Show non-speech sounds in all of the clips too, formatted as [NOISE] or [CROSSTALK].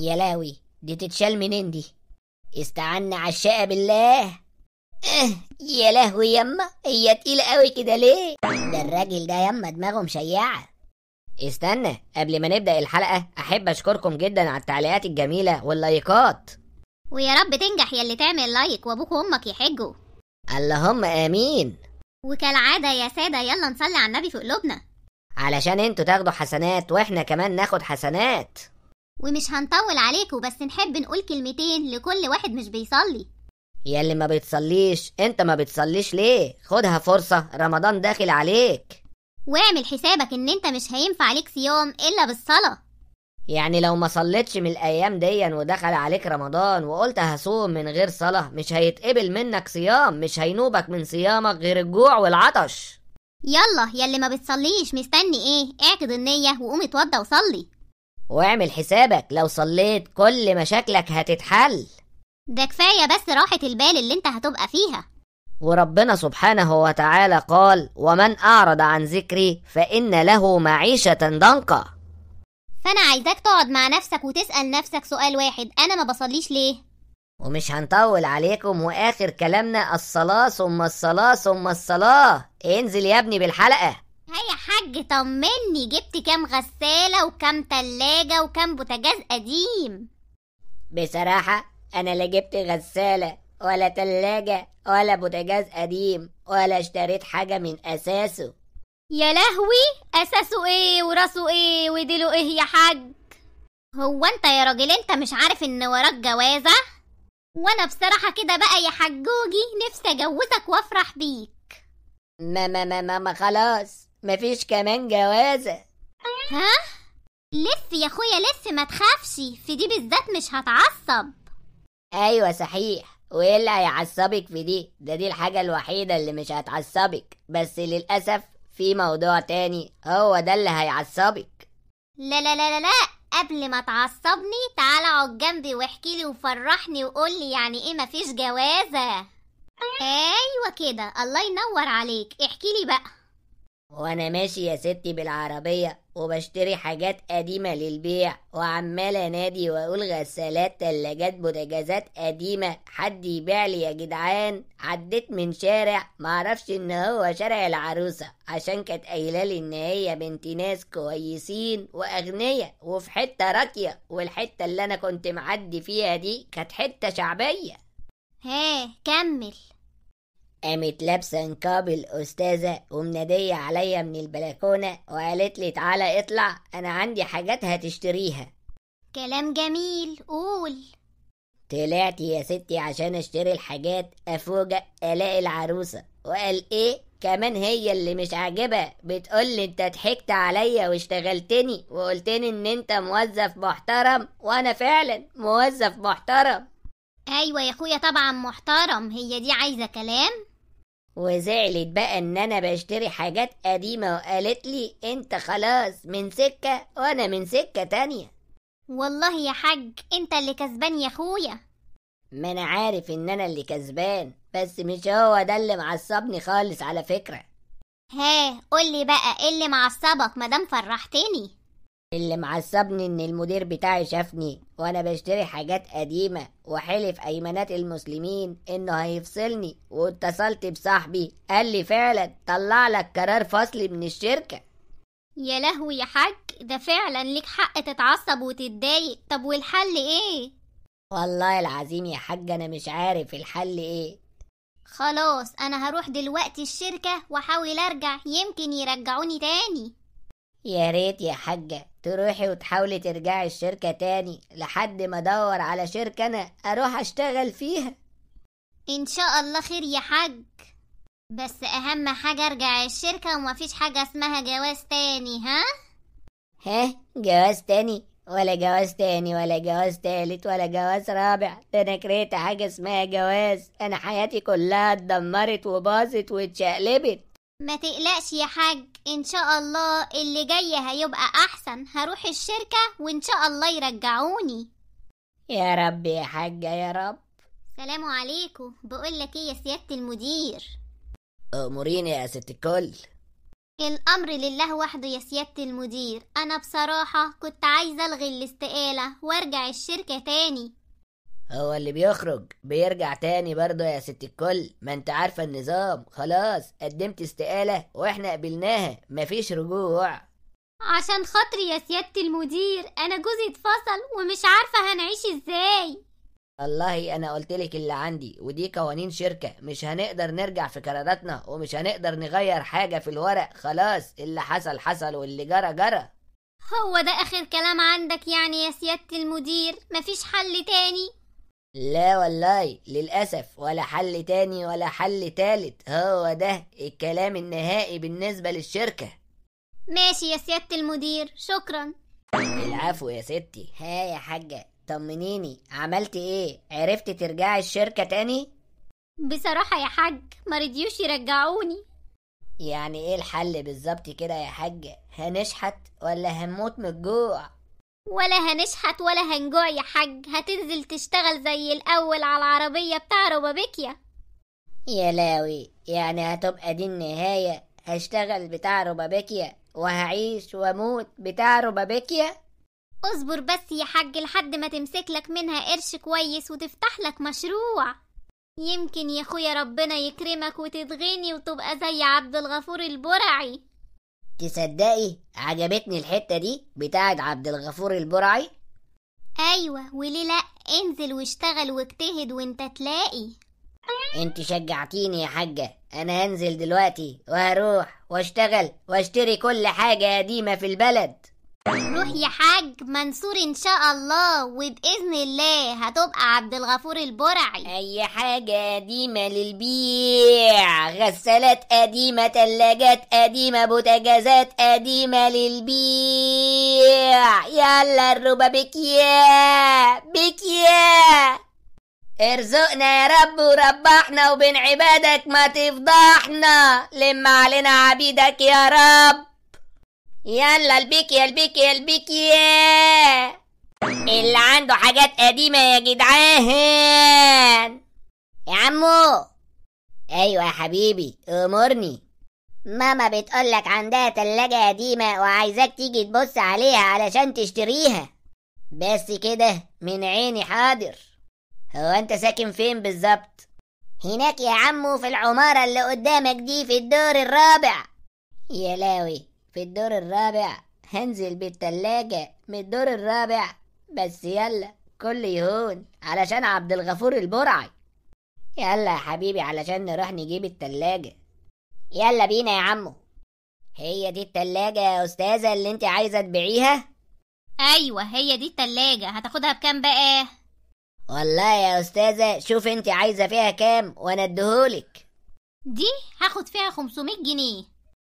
يا لاوي دي تتشال منين دي استعنا عشاقة بالله اه يا لهوي يما هي تقيلة قوي كده ليه ده الراجل ده يما دماغه مشيعة استنى قبل ما نبدأ الحلقة أحب أشكركم جدا على التعليقات الجميلة واللايكات ويا رب تنجح يا اللي تعمل لايك وابوك وامك يحجوا اللهم امين وكالعادة يا سادة يلا نصلي على النبي في قلوبنا علشان انتوا تاخدوا حسنات واحنا كمان ناخد حسنات ومش هنطول عليكم بس نحب نقول كلمتين لكل واحد مش بيصلي يا اللي ما بتصليش انت ما بتصليش ليه خدها فرصة رمضان داخل عليك واعمل حسابك ان انت مش هينفع عليك صيام الا بالصلاة يعني لو ما صليتش من الايام دي ودخل عليك رمضان وقلت هصوم من غير صلاة مش هيتقبل منك صيام مش هينوبك من صيامك غير الجوع والعطش يلا يا اللي ما بتصليش مستني ايه اعقد النية وقوم اتوضى وصلي واعمل حسابك لو صليت كل مشاكلك هتتحل ده كفاية بس راحة البال اللي انت هتبقى فيها وربنا سبحانه وتعالى قال ومن أعرض عن ذكري فإن له معيشة ضنكا فأنا عايزاك تقعد مع نفسك وتسأل نفسك سؤال واحد أنا ما بصليش ليه ومش هنطول عليكم وآخر كلامنا الصلاة ثم الصلاة ثم الصلاة انزل يا ابني بالحلقة حاج طمني جبت كام غسالة وكام تلاجة وكام بوتجاز قديم بصراحة أنا لا جبت غسالة ولا تلاجة ولا بوتجاز قديم ولا اشتريت حاجة من أساسه يا لهوي أساسه إيه وراسه إيه وديله إيه يا حاج هو أنت يا راجل أنت مش عارف إن وراك جوازة وأنا بصراحة كده بقى يا حجوجي نفسي أجوزك وأفرح بيك ما ما ما, ما خلاص مفيش كمان جوازة ها؟ لف يا اخويا لف ما تخافش في دي بالذات مش هتعصب ايوه صحيح وايه اللي هيعصبك في دي ده دي الحاجة الوحيدة اللي مش هتعصبك بس للأسف في موضوع تاني هو ده اللي هيعصبك لا لا لا لا, لا. قبل ما تعصبني تعالى اقعد جنبي واحكي لي وفرحني وقول لي يعني ايه مفيش جوازة ايوه كده الله ينور عليك احكي لي بقى وانا ماشي يا ستي بالعربية وبشتري حاجات قديمة للبيع وعمال انادي واقول غسالات تلاجات بوتاجازات قديمة حد يبيع لي يا جدعان عديت من شارع معرفش ان هو شارع العروسة عشان كانت قايلالي ان هي بنت ناس كويسين واغنية وفي حتة راقية والحتة اللي انا كنت معدي فيها دي كانت حتة شعبية ها كمل قامت لابسه نقاب الاستاذه ومناديه عليا من البلكونه وقالت لي تعالى اطلع انا عندي حاجات هتشتريها كلام جميل قول طلعت يا ستي عشان اشتري الحاجات افوجئ الاقي العروسه وقال ايه كمان هي اللي مش عاجبها بتقولي انت ضحكت عليا واشتغلتني وقلتني ان انت موظف محترم وانا فعلا موظف محترم ايوه يا اخويا طبعا محترم هي دي عايزه كلام وزعلت بقى ان انا بشتري حاجات قديمة وقالت لي انت خلاص من سكة وانا من سكة تانية والله يا حاج انت اللي كسبان يا اخويا ما انا عارف ان انا اللي كسبان بس مش هو ده اللي معصبني خالص على فكرة ها قولي بقى ايه اللي معصبك مادام فرحتني اللي معصبني ان المدير بتاعي شافني وانا بشتري حاجات قديمة وحلف ايمانات المسلمين انه هيفصلني واتصلت بصاحبي قال لي فعلا طلع لك قرار فصلي من الشركة يا لهوي يا حاج ده فعلا ليك حق تتعصب وتتضايق طب والحل ايه والله العظيم يا حاج انا مش عارف الحل ايه خلاص انا هروح دلوقتي الشركة واحاول ارجع يمكن يرجعوني تاني يا ريت يا حاجة تروحي وتحاولي ترجعي الشركة تاني لحد ما ادور على شركة انا اروح اشتغل فيها ان شاء الله خير يا حاج بس اهم حاجة ارجع الشركة ومفيش حاجة اسمها جواز تاني ها؟ ها جواز تاني ولا جواز تاني ولا جواز تالت ولا جواز رابع ده انا كرهت حاجة اسمها جواز انا حياتي كلها اتدمرت وباظت واتشقلبت ما تقلقش يا حاج ان شاء الله اللي جاي هيبقى احسن هروح الشركة وان شاء الله يرجعوني يا رب يا حاجة يا رب سلام عليكم بقولك ايه يا سيادة المدير اموريني يا ست الكل الامر لله وحده يا سيادة المدير انا بصراحة كنت عايزة الغي الاستقالة وارجع الشركة تاني هو اللي بيخرج بيرجع تاني برضه يا ست الكل ما انت عارفة النظام خلاص قدمت استقالة واحنا قبلناها مفيش رجوع عشان خاطري يا سيادة المدير أنا جوزي اتفصل ومش عارفة هنعيش ازاي والله أنا قلتلك اللي عندي ودي قوانين شركة مش هنقدر نرجع في قراراتنا ومش هنقدر نغير حاجة في الورق خلاص اللي حصل حصل واللي جرى جرى هو ده آخر كلام عندك يعني يا سيادة المدير مفيش حل تاني لا والله للأسف ولا حل تاني ولا حل تالت هو ده الكلام النهائي بالنسبة للشركة ماشي يا سيادة المدير شكرا العفو يا ستي ها يا حاجة طمنيني عملت ايه عرفت ترجعي الشركة تاني بصراحة يا حاج مرضيوش يرجعوني يعني ايه الحل بالظبط كده يا حاجة هنشحت ولا هنموت من الجوع ولا هنشحت ولا هنجوع يا حاج هتنزل تشتغل زي الأول على العربية بتاع روبابيكيا يا لاوي يعني هتبقى دي النهاية هشتغل بتاع روبابيكيا وهعيش واموت بتاع روبابيكيا اصبر بس يا حاج لحد ما تمسك لك منها قرش كويس وتفتح لك مشروع يمكن يا اخويا ربنا يكرمك وتتغني وتبقى زي عبد الغفور البرعي تصدقي عجبتني الحتة دي بتاعت عبد الغفور البرعي أيوة وليه لأ انزل واشتغل واجتهد وانت تلاقي انت شجعتيني يا حاجة انا هنزل دلوقتي وهروح واشتغل واشتري كل حاجة قديمة في البلد روح يا حاج منصور ان شاء الله وباذن الله هتبقى عبد الغفور البرعي اي حاجة قديمة للبيع غسالات قديمة تلاجات قديمة بوتاجازات قديمة للبيع يلا الربا بك يا بك يا ارزقنا يا رب وربحنا وبين عبادك ما تفضحنا لما علينا عبيدك يا رب يلا البيك يا البيك يا البيك يا اللي عنده حاجات قديمة يا جدعان يا عمو ايوه يا حبيبي امرني ماما بتقولك عندها تلاجة قديمة وعايزاك تيجي تبص عليها علشان تشتريها بس كده من عيني حاضر هو انت ساكن فين بالظبط هناك يا عمو في العمارة اللي قدامك دي في الدور الرابع يا لاوي في الدور الرابع هنزل بالتلاجة من الدور الرابع بس يلا كل يهون علشان عبد الغفور البرعي يلا يا حبيبي علشان نروح نجيب التلاجة يلا بينا يا عمو هي دي التلاجة يا أستاذة اللي أنت عايزة تبيعيها؟ أيوة هي دي التلاجة هتاخدها بكام بقى؟ والله يا أستاذة شوف أنت عايزة فيها كام وأنا أديهولك دي هاخد فيها خمسمية جنيه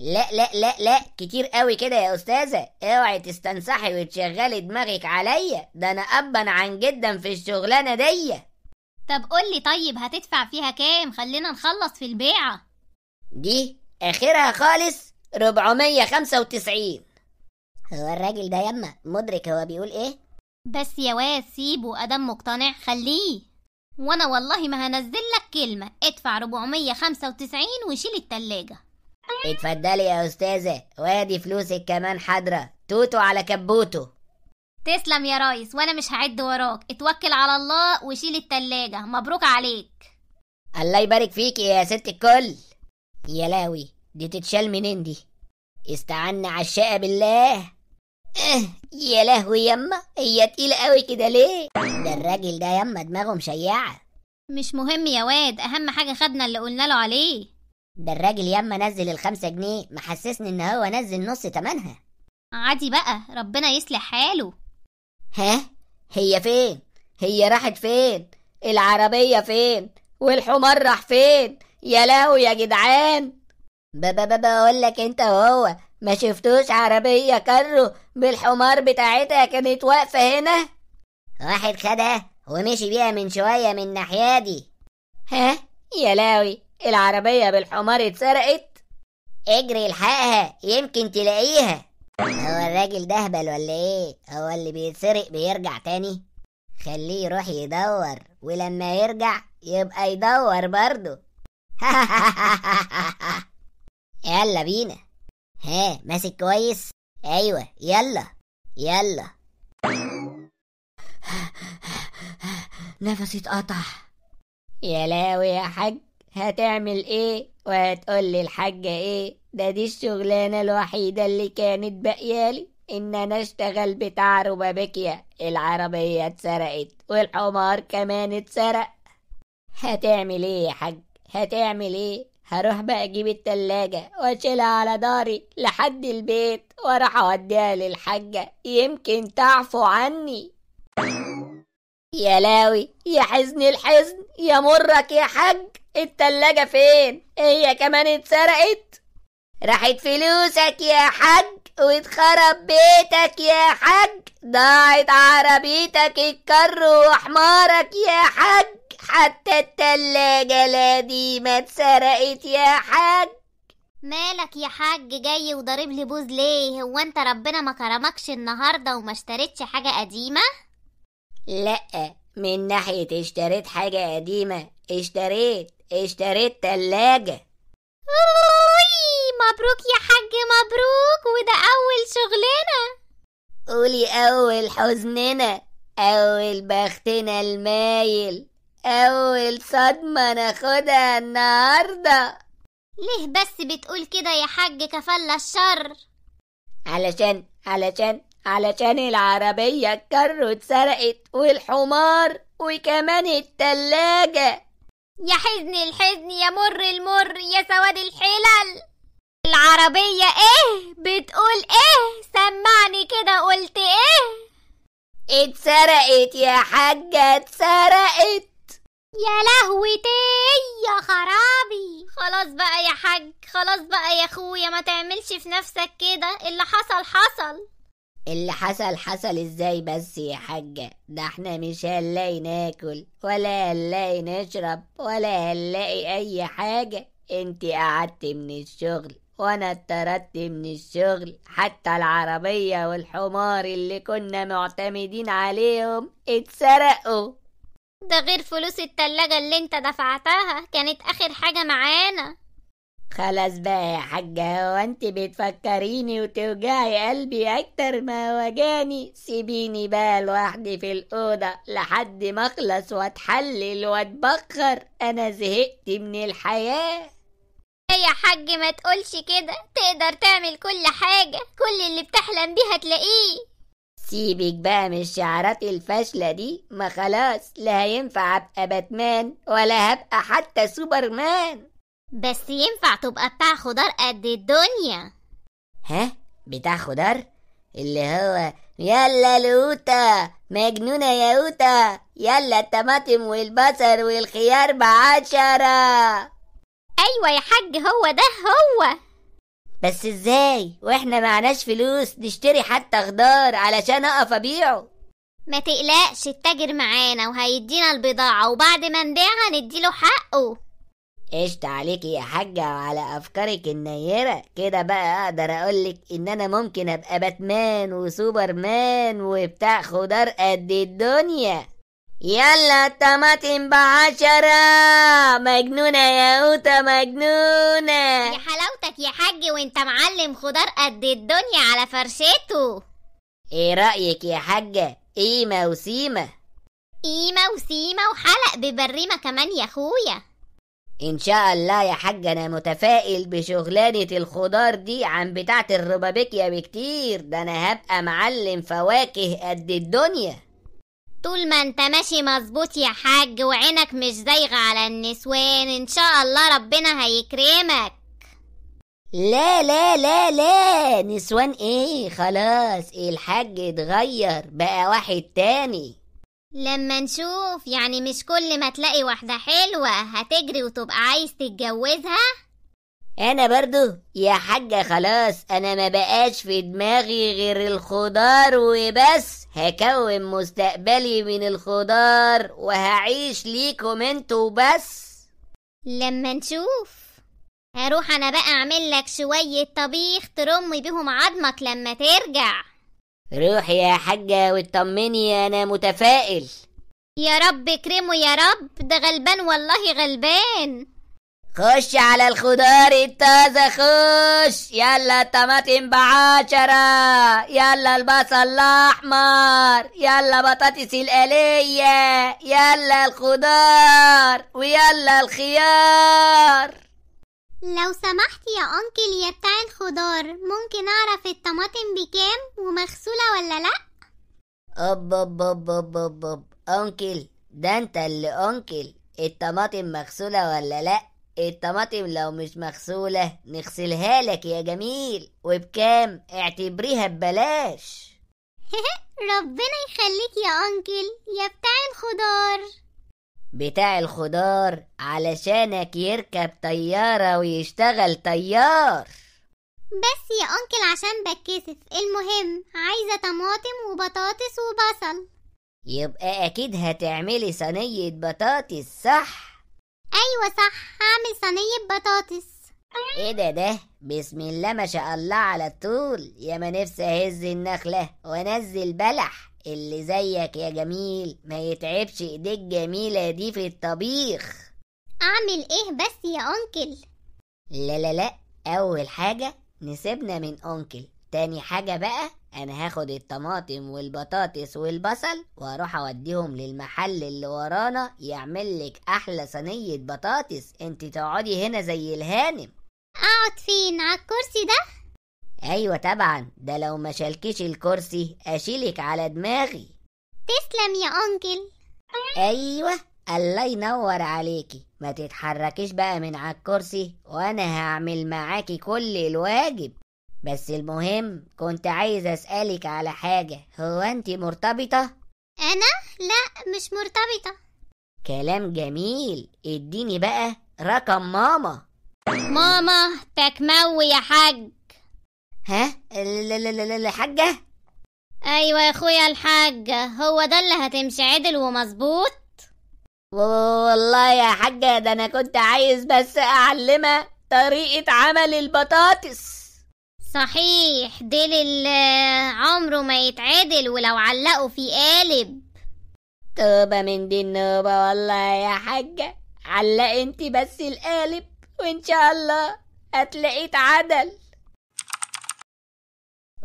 لا لا لا لا كتير قوي كده يا استاذه اوعي تستنصحي وتشغلي دماغك عليا ده انا ابا عن جدا في الشغلانه دي طب قولي طيب هتدفع فيها كام خلينا نخلص في البيعه دي اخرها خالص 495 هو الراجل ده يما مدرك هو بيقول ايه بس يا واد سيبه ادم مقتنع خليه وانا والله ما هنزل لك كلمه ادفع 495 وشيل التلاجه اتفضلي يا استاذه وادي فلوسك كمان حاضره توتو على كبوتو تسلم يا ريس وانا مش هعد وراك اتوكل على الله وشيل التلاجة مبروك عليك الله يبارك فيكي يا ست الكل يا لاوي دي تتشال منين دي استعنا عشاقة بالله اه يا لهوي يما هي تقيلة قوي كده ليه ده الراجل ده يما دماغه مشيعة مش مهم يا واد اهم حاجة خدنا اللي قلنا له عليه ده الراجل ياما نزل الخمسة جنيه محسسني ان هو نزل نص تمنها عادي بقى ربنا يصلح حاله ها هي فين هي راحت فين العربية فين والحمار راح فين يا لهو يا جدعان بابا بقول لك انت وهو ما شفتوش عربية كرو بالحمار بتاعتها كانت واقفة هنا واحد خدها ومشي بيها من شوية من ناحية دي ها يا لاوي العربية بالحمار اتسرقت اجري الحقها يمكن تلاقيها هو الراجل ده هبل ولا ايه هو اللي بيتسرق بيرجع تاني خليه يروح يدور ولما يرجع يبقى يدور برضه [LAUGHS] يلا بينا ها ماسك كويس ايوه يلا يلا نفسي اتقطع يا لاوي يا حاج هتعمل ايه وهتقول لي الحاجة ايه ده دي الشغلانة الوحيدة اللي كانت باقيالي ان انا اشتغل بتاع ربابكيا العربية اتسرقت والحمار كمان اتسرق هتعمل ايه يا حاج هتعمل ايه هروح بقى اجيب التلاجة واشيلها على داري لحد البيت واروح اوديها للحاجة يمكن تعفو عني يا لاوي يا حزن الحزن يا مرك يا حاج التلاجة فين هي كمان اتسرقت راحت فلوسك يا حاج واتخرب بيتك يا حاج ضاعت عربيتك الكر وحمارك يا حاج حتى التلاجة لا ما اتسرقت يا حاج مالك يا حاج جاي وضارب لي بوز ليه هو انت ربنا ما كرمكش النهارده وما اشتريتش حاجه قديمه لا من ناحيه اشتريت حاجه قديمه اشتريت اشتريت تلاجة أوي مبروك يا حاج مبروك وده أول شغلنا قولي أول حزننا أول بختنا المايل أول صدمة ناخدها النهاردة ليه بس بتقول كده يا حاج كفلة الشر علشان علشان علشان العربية اتكر واتسرقت والحمار وكمان التلاجة يا حزن الحزن يا مر المر يا سواد الحلل العربية ايه بتقول ايه سمعني كده قلت ايه اتسرقت يا حاجة اتسرقت يا لهوتي يا خرابي خلاص بقى يا حاج خلاص بقى يا اخويا ما تعملش في نفسك كده اللي حصل حصل اللي حصل حصل ازاي بس يا حاجة ده احنا مش هنلاقي ناكل ولا هنلاقي نشرب ولا هنلاقي اي حاجة انت قعدت من الشغل وانا اتطردت من الشغل حتى العربية والحمار اللي كنا معتمدين عليهم اتسرقوا ده غير فلوس التلاجة اللي انت دفعتها كانت اخر حاجة معانا خلاص بقى يا حاجة هو انت بتفكريني وتوجعي قلبي اكتر ما وجاني سيبيني بقى لوحدي في الأوضة لحد ما اخلص واتحلل واتبخر انا زهقت من الحياة إيه يا حاج ما تقولش كده تقدر تعمل كل حاجة كل اللي بتحلم بيها تلاقيه سيبك بقى من الشعارات الفاشلة دي ما خلاص لا هينفع ابقى باتمان ولا هبقى حتى سوبرمان بس ينفع تبقى بتاع خضار قد الدنيا ها بتاع خضار اللي هو يلا لوتا مجنونة يا اوتا يلا الطماطم والبصل والخيار بعشرة ايوه يا حاج هو ده هو بس ازاي واحنا معناش فلوس نشتري حتى خضار علشان اقف ابيعه ما تقلقش التاجر معانا وهيدينا البضاعة وبعد ما نبيعها نديله حقه قشط عليك يا حاجة وعلى أفكارك النيرة كده بقى أقدر أقولك إن أنا ممكن أبقى باتمان وسوبرمان وبتاع خضار قد الدنيا يلا الطماطم بعشرة مجنونة يا قوطة مجنونة يا حلاوتك يا حاج وانت معلم خضار قد الدنيا على فرشته ايه رأيك يا حاجة قيمة موسيمة قيمة موسيمة وحلق ببريمة كمان يا أخويا ان شاء الله يا حاج انا متفائل بشغلانة الخضار دي عن بتاعة الربابيكيا بكتير ده انا هبقى معلم فواكه قد الدنيا طول ما انت ماشي مظبوط يا حاج وعينك مش زايغة على النسوان ان شاء الله ربنا هيكرمك لا لا لا لا نسوان ايه خلاص الحاج اتغير بقى واحد تاني لما نشوف يعني مش كل ما تلاقي واحدة حلوة هتجري وتبقى عايز تتجوزها انا برضو يا حاجة خلاص انا ما بقاش في دماغي غير الخضار وبس هكون مستقبلي من الخضار وهعيش ليكم انتوا بس لما نشوف هروح انا بقى اعمل لك شوية طبيخ ترمي بيهم عظمك لما ترجع روحي يا حاجة واطمني أنا متفائل يا رب اكرمه يا رب ده غلبان والله غلبان خش على الخضار الطازة خش يلا الطماطم بعشرة يلا البصل الأحمر يلا بطاطس القلية يلا الخضار ويلا الخيار لو سمحت يا أنكل يا بتاع الخضار ممكن أعرف الطماطم بكام ومغسولة ولا لأ؟ أب أب أب أب أب أب أنكل ده أنت اللي أنكل الطماطم مغسولة ولا لأ؟ الطماطم لو مش مغسولة نغسلها لك يا جميل وبكام اعتبريها ببلاش [LAUGHS] ربنا يخليك يا أنكل يا بتاع الخضار بتاع الخضار علشانك يركب طيارة ويشتغل طيار بس يا أنكل عشان بتكسف المهم عايزة طماطم وبطاطس وبصل يبقى أكيد هتعملي صينية بطاطس صح؟ أيوة صح هعمل صينية بطاطس ايه ده ده بسم الله ما شاء الله على الطول يا ما نفسي اهز النخله وانزل بلح اللي زيك يا جميل ما يتعبش ايديك جميلة دي في الطبيخ اعمل ايه بس يا انكل لا لا لا اول حاجة نسيبنا من انكل تاني حاجة بقى انا هاخد الطماطم والبطاطس والبصل واروح اوديهم للمحل اللي ورانا يعمل لك احلى صينية بطاطس انت تقعدي هنا زي الهانم اقعد فين على الكرسي ده ايوه طبعا ده لو ما شالكيش الكرسي اشيلك على دماغي تسلم يا انجل ايوه الله ينور عليكي ما تتحركيش بقى من على الكرسي وانا هعمل معاكي كل الواجب بس المهم كنت عايز اسالك على حاجه هو انت مرتبطه انا لا مش مرتبطه كلام جميل اديني بقى رقم ماما ماما تكمو يا حاج ها الحاجة ايوه يا اخويا الحاجة هو ده اللي هتمشي عدل ومظبوط والله يا حاجة ده انا كنت عايز بس اعلمها طريقة عمل البطاطس صحيح ديل عمره ما يتعدل ولو علقه في قالب طوبة من دي النوبة والله يا حاجة علق انت بس القالب وان شاء الله هتلاقي اتعدل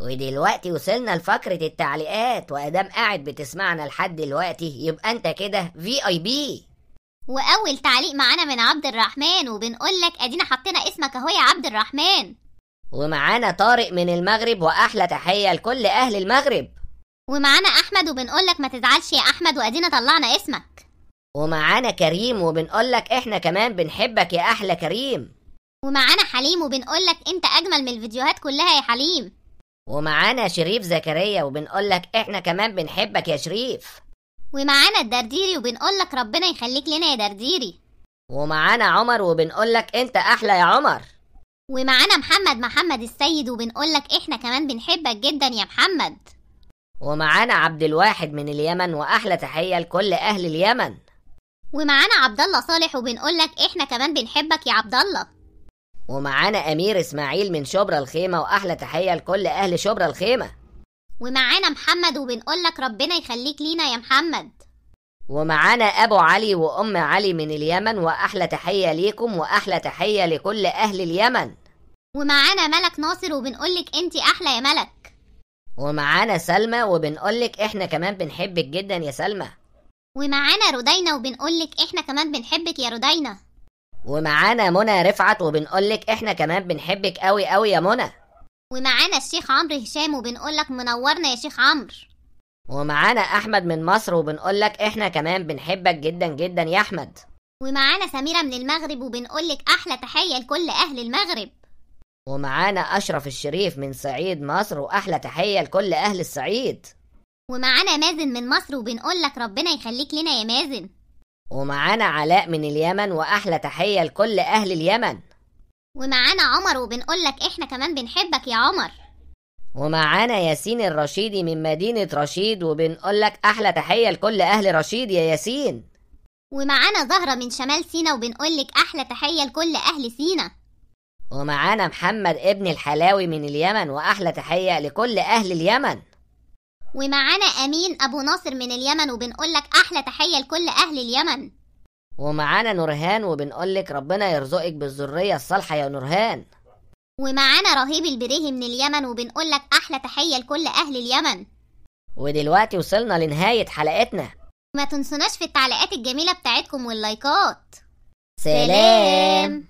ودلوقتي وصلنا لفقرة التعليقات وأدام قاعد بتسمعنا لحد دلوقتي يبقى أنت كده في أي بي وأول تعليق معانا من عبد الرحمن وبنقول لك أدينا حطينا اسمك أهو يا عبد الرحمن ومعانا طارق من المغرب وأحلى تحية لكل أهل المغرب ومعانا أحمد وبنقول لك ما تزعلش يا أحمد وأدينا طلعنا اسمك ومعانا كريم وبنقول لك إحنا كمان بنحبك يا أحلى كريم ومعانا حليم وبنقول لك أنت أجمل من الفيديوهات كلها يا حليم ومعانا شريف زكريا وبنقول لك احنا كمان بنحبك يا شريف ومعانا الدرديري وبنقول لك ربنا يخليك لنا يا درديري ومعانا عمر وبنقول لك انت احلى يا عمر ومعانا محمد محمد السيد وبنقول لك احنا كمان بنحبك جدا يا محمد ومعانا عبد الواحد من اليمن واحلى تحيه لكل اهل اليمن ومعانا عبد الله صالح وبنقول لك احنا كمان بنحبك يا عبد الله ومعانا أمير إسماعيل من شبرا الخيمة وأحلى تحية لكل أهل شبرا الخيمة ومعانا محمد وبنقول لك ربنا يخليك لينا يا محمد ومعانا أبو علي وأم علي من اليمن وأحلى تحية ليكم وأحلى تحية لكل أهل اليمن ومعانا ملك ناصر وبنقولك انت أحلى يا ملك ومعانا سلمى وبنقولك احنا كمان بنحبك جدا يا سلمى ومعانا رودينا وبنقولك احنا كمان بنحبك يا رودينا ومعانا منى رفعت وبنقولك احنا كمان بنحبك قوي قوي يا منى ومعانا الشيخ عمرو هشام وبنقولك منورنا يا شيخ عمرو ومعانا احمد من مصر وبنقولك احنا كمان بنحبك جدا جدا يا احمد ومعانا سميرة من المغرب وبنقولك احلى تحية لكل اهل المغرب ومعانا اشرف الشريف من صعيد مصر واحلى تحية لكل اهل الصعيد ومعانا مازن من مصر وبنقولك ربنا يخليك لنا يا مازن ومعانا علاء من اليمن وأحلى تحية لكل أهل اليمن ومعانا عمر وبنقول لك إحنا كمان بنحبك يا عمر ومعانا ياسين الرشيدي من مدينة رشيد وبنقول لك أحلى تحية لكل أهل رشيد يا ياسين ومعانا زهرة من شمال سينا وبنقول لك أحلى تحية لكل أهل سينا ومعانا محمد ابن الحلاوي من اليمن وأحلى تحية لكل أهل اليمن ومعانا أمين أبو ناصر من اليمن وبنقول لك أحلى تحية لكل أهل اليمن ومعانا نورهان وبنقول لك ربنا يرزقك بالذرية الصالحة يا نورهان ومعانا رهيب البريهي من اليمن وبنقول لك أحلى تحية لكل أهل اليمن ودلوقتي وصلنا لنهاية حلقتنا ما تنسوناش في التعليقات الجميلة بتاعتكم واللايكات سلام